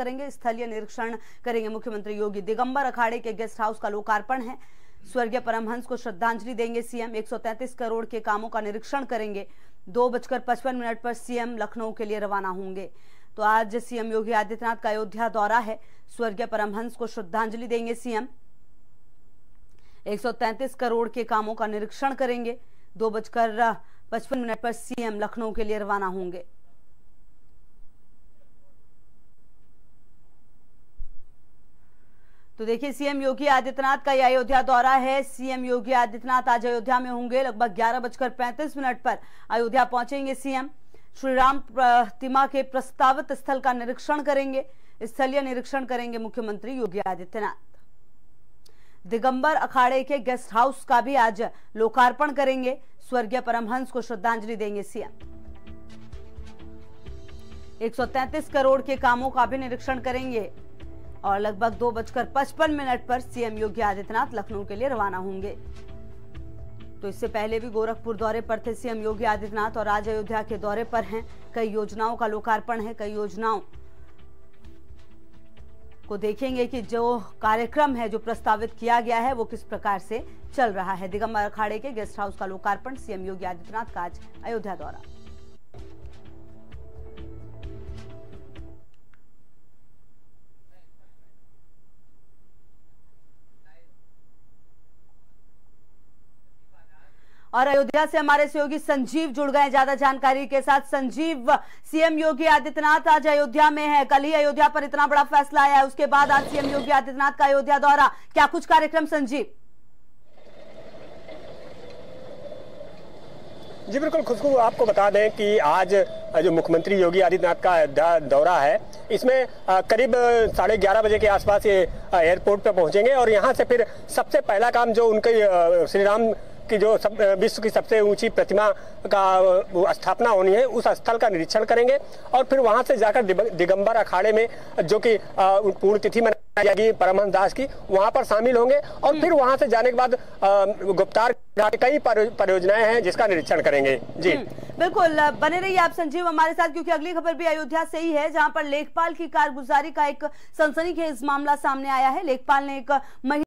करेंगे स्थलीय निरीक्षण करेंगे मुख्यमंत्री योगी दिगंबर अखाड़े के गेस्ट हाउस का लोकार्पण है स्वर्गीय परमहंस को श्रद्धांजलि देंगे सीएम एक करोड़ के कामों का निरीक्षण करेंगे दो बजकर पचपन मिनट पर सीएम लखनऊ के लिए रवाना होंगे तो आज सीएम योगी आदित्यनाथ का अयोध्या दौरा है स्वर्गीय परमहंस को श्रद्धांजलि देंगे सीएम 133 करोड़ के कामों का निरीक्षण करेंगे दो बजकर पचपन मिनट पर सीएम लखनऊ के लिए रवाना होंगे तो देखिए सीएम योगी आदित्यनाथ का यह अयोध्या दौरा है सीएम योगी आदित्यनाथ आज अयोध्या में होंगे लगभग ग्यारह बजकर पैंतीस मिनट पर अयोध्या पहुंचेंगे सीएम श्री राम प्रतिमा के प्रस्तावित स्थल का निरीक्षण करेंगे स्थलीय निरीक्षण करेंगे मुख्यमंत्री योगी आदित्यनाथ दिगंबर अखाड़े के गेस्ट हाउस का भी आज लोकार्पण करेंगे स्वर्गीय परमहंस को श्रद्धांजलि देंगे सीएम 133 करोड़ के कामों का भी निरीक्षण करेंगे और लगभग दो बजकर पचपन मिनट पर सीएम योगी आदित्यनाथ लखनऊ के लिए रवाना होंगे तो इससे पहले भी गोरखपुर दौरे पर थे सीएम योगी आदित्यनाथ और आज अयोध्या के दौरे पर हैं कई योजनाओं का लोकार्पण है कई योजनाओं को देखेंगे कि जो कार्यक्रम है जो प्रस्तावित किया गया है वो किस प्रकार से चल रहा है दिगंबर अखाड़े के गेस्ट हाउस का लोकार्पण सीएम योगी आदित्यनाथ का आज अयोध्या दौरा और अयोध्या से हमारे सहयोगी संजीव जुड़ गए ज्यादा जानकारी के साथ संजीव सीएम योगी आदित्यनाथ आज अयोध्या में है कल ही अयोध्या पर इतना बड़ा फैसला आया है उसके बाद आज सीएम योगी आदित्यनाथ का अयोध्या दौरा क्या कुछ कार्यक्रम संजीव जी बिल्कुल खुशबू आपको बता दें कि आज जो मुख्यमंत्री योगी आदित्यनाथ का दौरा है इसमें करीब साढ़े ग्यारह बजे के आसपास ये एयरपोर्ट पर पहुंचेंगे और यहाँ से फिर सबसे पहला काम जो उनके श्री राम की जो सब विश्व की सबसे ऊंची प्रतिमा का स्थापना होनी है उस स्थल का निरीक्षण करेंगे और फिर वहां से जाकर दिगंबर अखाड़े में जो कि पूर्णतिथि मनाई जाएगी परमहंस दास की वहां पर शामिल होंगे और फिर वहां से जाने के बाद गुप्तार कई परियोजनाएं हैं जिसका निरीक्षण करेंगे जी हम्म, बिल्कुल बने रहिए आप संजीव हमारे साथ क्योंकि अगली खबर भी अयोध्या से ही है जहां पर लेखपाल की कारगुजारी का एक सनसनीखेज मामला सामने आया है लेखपाल ने एक महिला